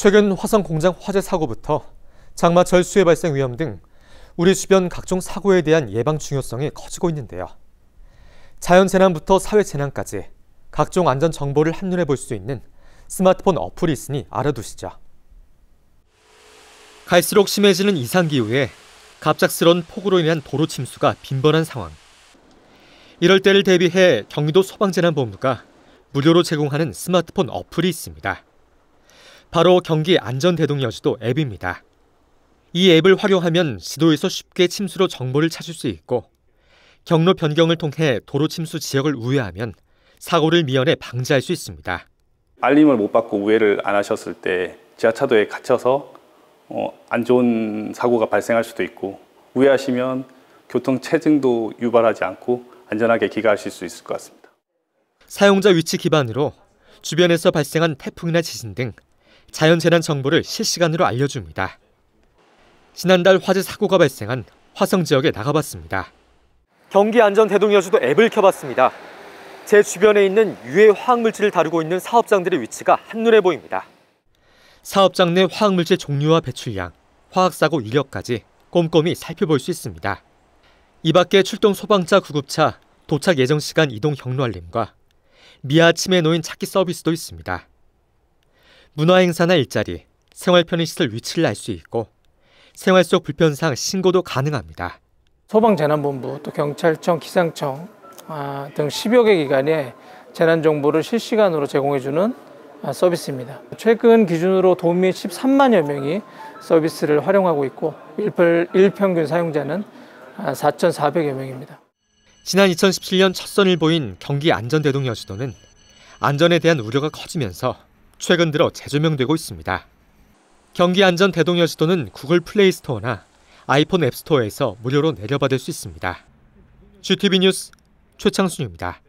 최근 화성 공장 화재 사고부터 장마철 수해 발생 위험 등 우리 주변 각종 사고에 대한 예방 중요성이 커지고 있는데요. 자연 재난부터 사회 재난까지 각종 안전 정보를 한눈에 볼 수 있는 스마트폰 어플이 있으니 알아두시죠. 갈수록 심해지는 이상 기후에 갑작스런 폭우로 인한 도로 침수가 빈번한 상황. 이럴 때를 대비해 경기도 소방재난본부가 무료로 제공하는 스마트폰 어플이 있습니다. 바로 경기 안전대동여지도 앱입니다. 이 앱을 활용하면 지도에서 쉽게 침수로 정보를 찾을 수 있고 경로 변경을 통해 도로 침수 지역을 우회하면 사고를 미연에 방지할 수 있습니다. 알림을 못 받고 우회를 안 하셨을 때 지하차도에 갇혀서 어, 안 좋은 사고가 발생할 수도 있고 우회하시면 교통 체증도 유발하지 않고 안전하게 귀가하실 수 있을 것 같습니다. 사용자 위치 기반으로 주변에서 발생한 태풍이나 지진 등 자연재난 정보를 실시간으로 알려줍니다. 지난달 화재 사고가 발생한 화성 지역에 나가봤습니다. 경기 안전 대동 여수도 앱을 켜봤습니다. 제 주변에 있는 유해 화학물질을 다루고 있는 사업장들의 위치가 한눈에 보입니다. 사업장 내 화학물질 종류와 배출량, 화학사고 이력까지 꼼꼼히 살펴볼 수 있습니다. 이 밖에 출동 소방차 구급차, 도착 예정 시간 이동 경로 알림과 미아 침해 노인 찾기 서비스도 있습니다. 문화행사나 일자리, 생활편의시설 위치를 알 수 있고 생활 속 불편상 신고도 가능합니다. 소방재난본부, 또 경찰청, 기상청 아, 등 10여 개 기관에 재난 정보를 실시간으로 제공해주는 아, 서비스입니다. 최근 기준으로 도민 13만여 명이 서비스를 활용하고 있고 일평균 사용자는 4,400여 아, 명입니다. 지난 2017년 첫선을 보인 경기 안전대동여수도는 안전에 대한 우려가 커지면서 최근 들어 재조명되고 있습니다. 경기안전대동여지도는 구글 플레이 스토어나 아이폰 앱스토어에서 무료로 내려받을 수 있습니다. GTV 뉴스 최창순입니다.